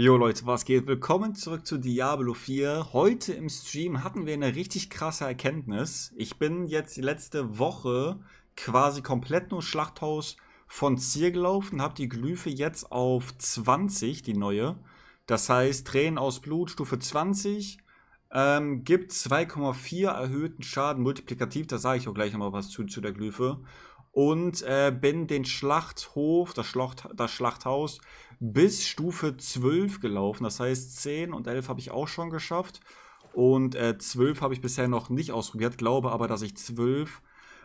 Jo Leute, was geht? Willkommen zurück zu Diablo 4. Heute im Stream hatten wir eine richtig krasse Erkenntnis. Ich bin jetzt die letzte Woche quasi komplett nur Schlachthaus von Zier gelaufen, habe die Glyphe jetzt auf 20, die neue. Das heißt, Tränen aus Blut, Stufe 20, ähm, gibt 2,4 erhöhten Schaden multiplikativ. Da sage ich auch gleich nochmal was zu, zu der Glyphe und äh, bin den Schlachthof, das, Schlacht, das Schlachthaus, bis Stufe 12 gelaufen. Das heißt, 10 und 11 habe ich auch schon geschafft. Und äh, 12 habe ich bisher noch nicht ausprobiert, glaube aber, dass ich 12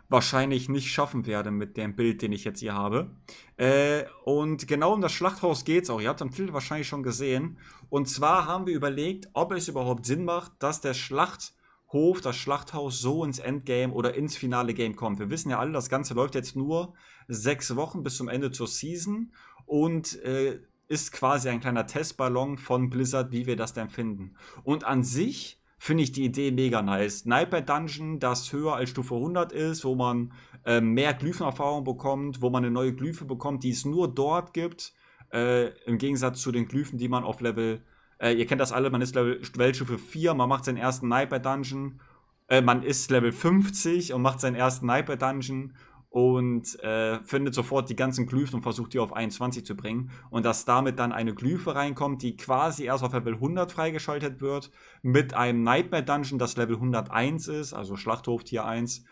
wahrscheinlich nicht schaffen werde mit dem Bild, den ich jetzt hier habe. Äh, und genau um das Schlachthaus geht es auch. Ihr habt am Titel wahrscheinlich schon gesehen. Und zwar haben wir überlegt, ob es überhaupt Sinn macht, dass der Schlachthaus Hof, das Schlachthaus so ins Endgame oder ins finale Game kommt. Wir wissen ja alle, das Ganze läuft jetzt nur sechs Wochen bis zum Ende zur Season und äh, ist quasi ein kleiner Testballon von Blizzard, wie wir das denn finden. Und an sich finde ich die Idee mega nice. Sniper Dungeon, das höher als Stufe 100 ist, wo man äh, mehr Glyphenerfahrung bekommt, wo man eine neue Glyphe bekommt, die es nur dort gibt, äh, im Gegensatz zu den Glyphen, die man auf Level äh, ihr kennt das alle, man ist Level Weltstufe 4, man macht seinen ersten Nightmare Dungeon. Äh, man ist Level 50 und macht seinen ersten Nightmare Dungeon und äh, findet sofort die ganzen Glyphen und versucht die auf 21 zu bringen. Und dass damit dann eine Glyphe reinkommt, die quasi erst auf Level 100 freigeschaltet wird, mit einem Nightmare Dungeon, das Level 101 ist, also Schlachthof Tier 1,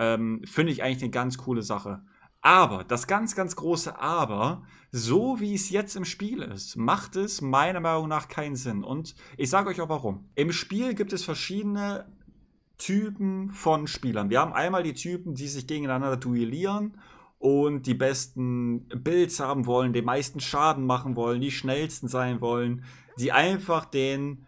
ähm, finde ich eigentlich eine ganz coole Sache. Aber, das ganz, ganz große Aber, so wie es jetzt im Spiel ist, macht es meiner Meinung nach keinen Sinn. Und ich sage euch auch warum. Im Spiel gibt es verschiedene Typen von Spielern. Wir haben einmal die Typen, die sich gegeneinander duellieren und die besten Builds haben wollen, den meisten Schaden machen wollen, die schnellsten sein wollen, die einfach den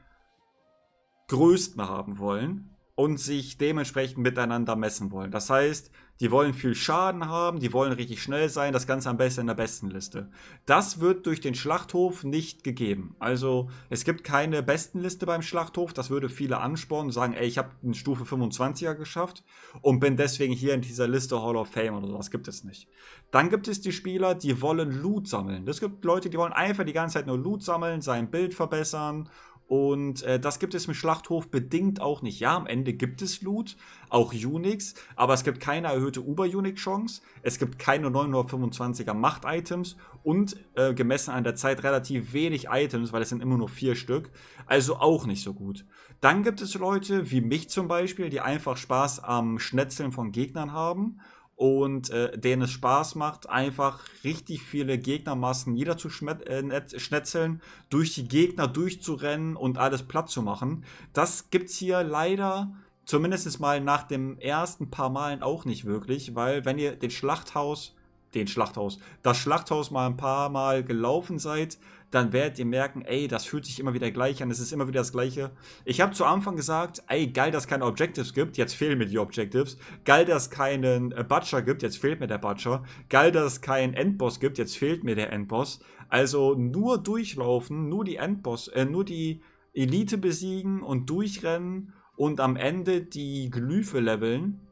größten haben wollen und sich dementsprechend miteinander messen wollen. Das heißt, die wollen viel Schaden haben, die wollen richtig schnell sein, das Ganze am besten in der besten Liste. Das wird durch den Schlachthof nicht gegeben. Also es gibt keine besten Liste beim Schlachthof, das würde viele anspornen und sagen, ey, ich habe eine Stufe 25er geschafft und bin deswegen hier in dieser Liste Hall of Fame oder sowas, gibt es nicht. Dann gibt es die Spieler, die wollen Loot sammeln. Es gibt Leute, die wollen einfach die ganze Zeit nur Loot sammeln, sein Bild verbessern und äh, das gibt es im Schlachthof bedingt auch nicht. Ja, am Ende gibt es Loot, auch Unix, aber es gibt keine erhöhte Uber-Unix-Chance, es gibt keine 925er Macht-Items und äh, gemessen an der Zeit relativ wenig Items, weil es sind immer nur vier Stück. Also auch nicht so gut. Dann gibt es Leute wie mich zum Beispiel, die einfach Spaß am Schnetzeln von Gegnern haben und äh, denen es Spaß macht, einfach richtig viele Gegnermassen niederzuschnetzeln, äh, durch die Gegner durchzurennen und alles platt zu machen. Das gibt's hier leider zumindest mal nach dem ersten paar Malen auch nicht wirklich, weil wenn ihr den Schlachthaus den Schlachthaus. Das Schlachthaus mal ein paar Mal gelaufen seid, dann werdet ihr merken, ey, das fühlt sich immer wieder gleich an, es ist immer wieder das Gleiche. Ich habe zu Anfang gesagt, ey, geil, dass es keine Objectives gibt, jetzt fehlen mir die Objectives. Geil, dass es keinen äh, Butcher gibt, jetzt fehlt mir der Butcher. Geil, dass es keinen Endboss gibt, jetzt fehlt mir der Endboss. Also nur durchlaufen, nur die Endboss, äh, nur die Elite besiegen und durchrennen und am Ende die Glyphe leveln.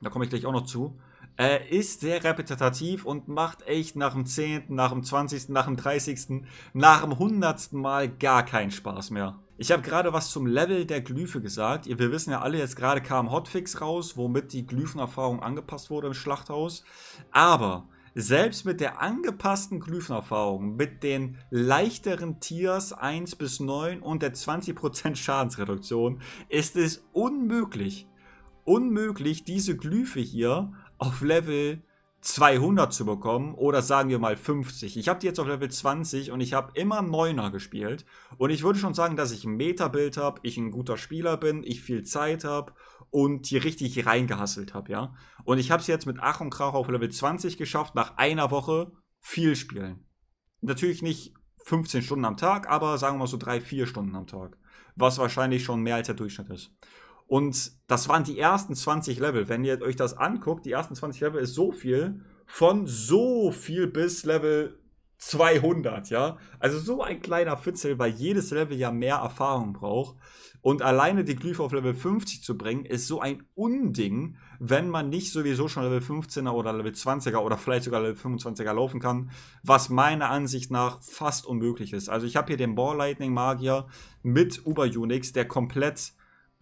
Da komme ich gleich auch noch zu. Äh, ist sehr repetitiv und macht echt nach dem 10., nach dem 20., nach dem 30., nach dem 100. Mal gar keinen Spaß mehr. Ich habe gerade was zum Level der Glyphe gesagt. Wir wissen ja alle, jetzt gerade kam Hotfix raus, womit die Glyphenerfahrung angepasst wurde im Schlachthaus. Aber selbst mit der angepassten Glyphenerfahrung, mit den leichteren Tiers 1 bis 9 und der 20% Schadensreduktion, ist es unmöglich, unmöglich, diese Glyphe hier auf Level 200 zu bekommen oder sagen wir mal 50. Ich habe die jetzt auf Level 20 und ich habe immer Neuner gespielt und ich würde schon sagen, dass ich ein Meta-Bild habe, ich ein guter Spieler bin, ich viel Zeit habe und hier richtig reingehasselt habe, ja. Und ich habe es jetzt mit Ach und Krach auf Level 20 geschafft, nach einer Woche viel spielen. Natürlich nicht 15 Stunden am Tag, aber sagen wir mal so 3, 4 Stunden am Tag. Was wahrscheinlich schon mehr als der Durchschnitt ist. Und das waren die ersten 20 Level. Wenn ihr euch das anguckt, die ersten 20 Level ist so viel. Von so viel bis Level 200, ja. Also so ein kleiner Fitzel, weil jedes Level ja mehr Erfahrung braucht. Und alleine die Glyph auf Level 50 zu bringen, ist so ein Unding, wenn man nicht sowieso schon Level 15er oder Level 20er oder vielleicht sogar Level 25er laufen kann, was meiner Ansicht nach fast unmöglich ist. Also ich habe hier den Ball Lightning Magier mit Uber Unix, der komplett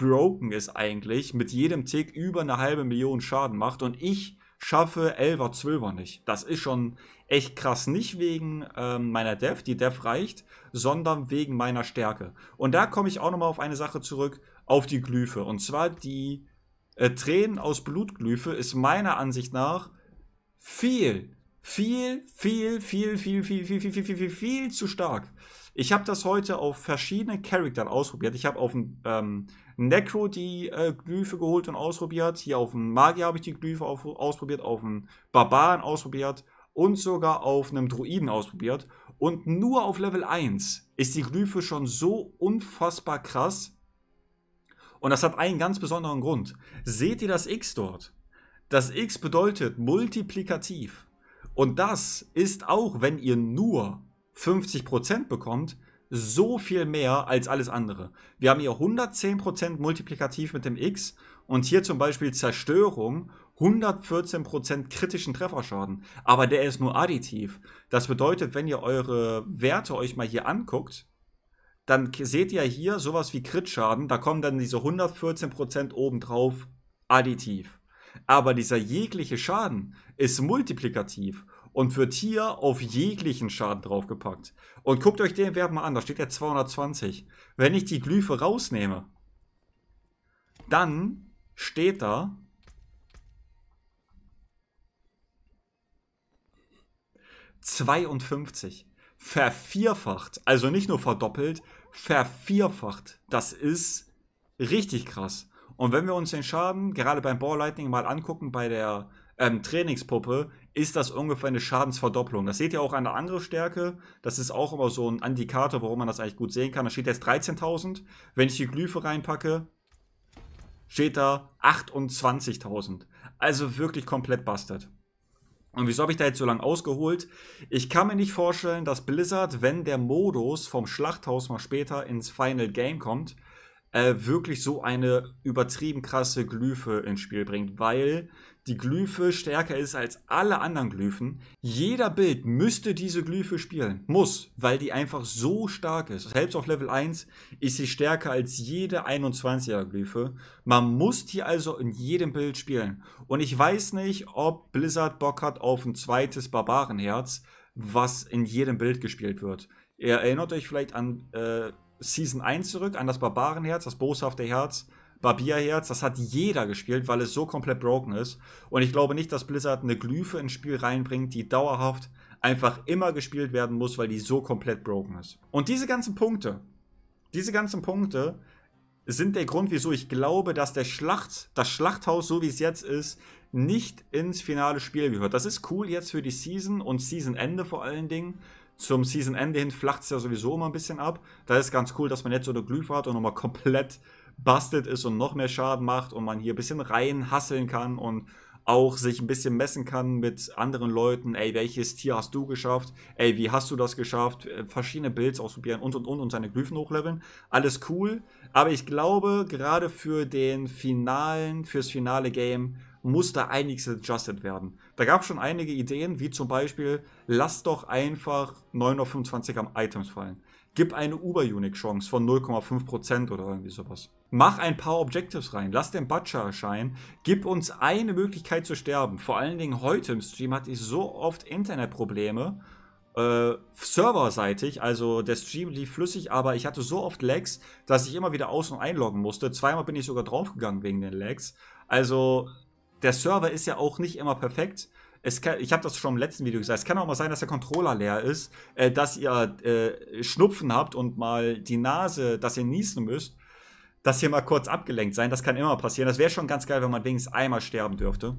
broken ist eigentlich, mit jedem Tick über eine halbe Million Schaden macht und ich schaffe 11er, 12er nicht. Das ist schon echt krass. Nicht wegen ähm, meiner Dev, die Dev reicht, sondern wegen meiner Stärke. Und da komme ich auch nochmal auf eine Sache zurück, auf die Glyphe. Und zwar die äh, Tränen aus Blutglyphe ist meiner Ansicht nach viel, viel, viel, viel, viel, viel, viel, viel, viel, viel, viel, viel zu stark. Ich habe das heute auf verschiedene Charaktern ausprobiert. Ich habe auf dem ähm, Necro die äh, Glyphe geholt und ausprobiert. Hier auf dem Magier habe ich die Glyphe auf, ausprobiert, auf dem Barbaren ausprobiert und sogar auf einem Druiden ausprobiert. Und nur auf Level 1 ist die Glyphe schon so unfassbar krass. Und das hat einen ganz besonderen Grund. Seht ihr das X dort? Das X bedeutet multiplikativ. Und das ist auch, wenn ihr nur 50% bekommt, so viel mehr als alles andere. Wir haben hier 110% multiplikativ mit dem X und hier zum Beispiel Zerstörung 114% kritischen Trefferschaden. Aber der ist nur additiv. Das bedeutet, wenn ihr eure Werte euch mal hier anguckt, dann seht ihr hier sowas wie Kritschaden. Da kommen dann diese 114% obendrauf additiv. Aber dieser jegliche Schaden ist multiplikativ und wird hier auf jeglichen Schaden draufgepackt. Und guckt euch den Wert mal an, da steht ja 220. Wenn ich die Glyphe rausnehme, dann steht da ...52. Vervierfacht. Also nicht nur verdoppelt, vervierfacht. Das ist richtig krass. Und wenn wir uns den Schaden gerade beim Ball Lightning mal angucken, bei der ähm, Trainingspuppe, ist das ungefähr eine Schadensverdopplung. Das seht ihr auch an der Angriffsstärke. Das ist auch immer so ein Indikator, warum man das eigentlich gut sehen kann. Da steht jetzt 13.000. Wenn ich die Glyphe reinpacke, steht da 28.000. Also wirklich komplett bastard. Und wieso habe ich da jetzt so lange ausgeholt? Ich kann mir nicht vorstellen, dass Blizzard, wenn der Modus vom Schlachthaus mal später ins Final Game kommt, äh, wirklich so eine übertrieben krasse Glyphe ins Spiel bringt, weil die Glyphe stärker ist als alle anderen Glyphen. Jeder Bild müsste diese Glyphe spielen. Muss, weil die einfach so stark ist. Selbst auf Level 1 ist sie stärker als jede 21er Glyphe. Man muss die also in jedem Bild spielen. Und ich weiß nicht, ob Blizzard Bock hat auf ein zweites Barbarenherz, was in jedem Bild gespielt wird. Ihr erinnert euch vielleicht an äh, Season 1 zurück, an das Barbarenherz, das boshafte Herz, Barbierherz. Das hat jeder gespielt, weil es so komplett broken ist. Und ich glaube nicht, dass Blizzard eine Glyphe ins Spiel reinbringt, die dauerhaft einfach immer gespielt werden muss, weil die so komplett broken ist. Und diese ganzen Punkte, diese ganzen Punkte sind der Grund, wieso ich glaube, dass der Schlacht, das Schlachthaus, so wie es jetzt ist, nicht ins finale Spiel gehört. Das ist cool jetzt für die Season und Season Ende vor allen Dingen. Zum Season-Ende hin flacht es ja sowieso immer ein bisschen ab. Da ist ganz cool, dass man jetzt unter hat und nochmal komplett bastet ist und noch mehr Schaden macht und man hier ein bisschen rein hasseln kann und auch sich ein bisschen messen kann mit anderen Leuten, ey, welches Tier hast du geschafft, ey, wie hast du das geschafft, äh, verschiedene Builds ausprobieren und und und und seine Glyphen hochleveln. Alles cool, aber ich glaube, gerade für den finalen, fürs finale Game muss da einiges adjusted werden. Da gab es schon einige Ideen, wie zum Beispiel, lass doch einfach 9.25 Uhr am Items fallen. Gib eine Uber-Unique-Chance von 0,5% oder irgendwie sowas. Mach ein paar Objectives rein, lass den Butcher erscheinen, gib uns eine Möglichkeit zu sterben. Vor allen Dingen heute im Stream hatte ich so oft Internetprobleme, äh, serverseitig, also der Stream lief flüssig, aber ich hatte so oft Lags, dass ich immer wieder aus- und einloggen musste. Zweimal bin ich sogar draufgegangen wegen den Lags. Also der Server ist ja auch nicht immer perfekt. Kann, ich habe das schon im letzten Video gesagt, es kann auch mal sein, dass der Controller leer ist, äh, dass ihr äh, Schnupfen habt und mal die Nase, dass ihr niesen müsst, dass ihr mal kurz abgelenkt sein, das kann immer passieren. Das wäre schon ganz geil, wenn man wenigstens einmal sterben dürfte.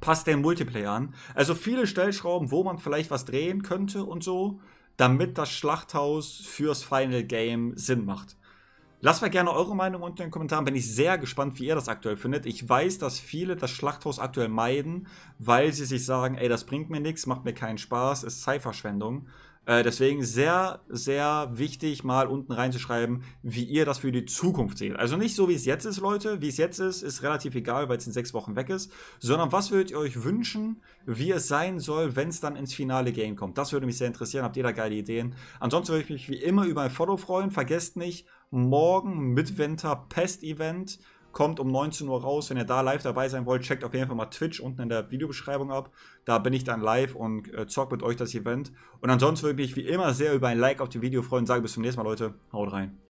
Passt den Multiplayer an. Also viele Stellschrauben, wo man vielleicht was drehen könnte und so, damit das Schlachthaus fürs Final Game Sinn macht. Lasst mir gerne eure Meinung unten in den Kommentaren. Bin ich sehr gespannt, wie ihr das aktuell findet. Ich weiß, dass viele das Schlachthaus aktuell meiden, weil sie sich sagen, ey, das bringt mir nichts, macht mir keinen Spaß, ist Zeitverschwendung. Äh, deswegen sehr, sehr wichtig, mal unten reinzuschreiben, wie ihr das für die Zukunft seht. Also nicht so, wie es jetzt ist, Leute. Wie es jetzt ist, ist relativ egal, weil es in sechs Wochen weg ist. Sondern was würdet ihr euch wünschen, wie es sein soll, wenn es dann ins finale Game kommt? Das würde mich sehr interessieren. Habt ihr da geile Ideen? Ansonsten würde ich mich wie immer über ein Foto freuen. Vergesst nicht, morgen Midwinter Pest Event kommt um 19 Uhr raus. Wenn ihr da live dabei sein wollt, checkt auf jeden Fall mal Twitch unten in der Videobeschreibung ab. Da bin ich dann live und äh, zock mit euch das Event. Und ansonsten würde ich mich wie immer sehr über ein Like auf dem Video freuen und sage bis zum nächsten Mal, Leute. Haut rein.